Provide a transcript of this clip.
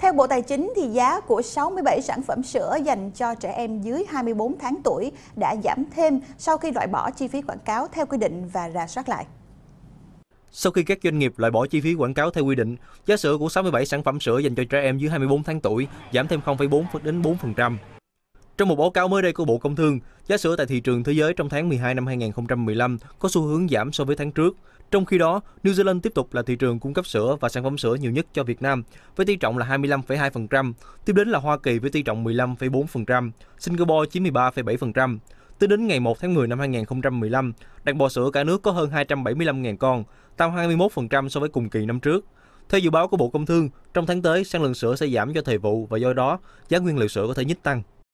Theo Bộ Tài chính thì giá của 67 sản phẩm sữa dành cho trẻ em dưới 24 tháng tuổi đã giảm thêm sau khi loại bỏ chi phí quảng cáo theo quy định và rà soát lại. Sau khi các doanh nghiệp loại bỏ chi phí quảng cáo theo quy định, giá sữa của 67 sản phẩm sữa dành cho trẻ em dưới 24 tháng tuổi giảm thêm 0,4 đến 4%. Trong một báo cáo mới đây của Bộ Công Thương, giá sữa tại thị trường thế giới trong tháng 12 năm 2015 có xu hướng giảm so với tháng trước. Trong khi đó, New Zealand tiếp tục là thị trường cung cấp sữa và sản phẩm sữa nhiều nhất cho Việt Nam với tỷ trọng là 25,2%, tiếp đến là Hoa Kỳ với tỷ trọng 15,4%, Singapore chiếm 13,7%. Tính đến ngày 1 tháng 10 năm 2015, đàn bò sữa cả nước có hơn 275.000 con, tăng 21% so với cùng kỳ năm trước. Theo dự báo của Bộ Công Thương, trong tháng tới, sản lượng sữa sẽ giảm do thời vụ và do đó giá nguyên liệu sữa có thể nhích tăng.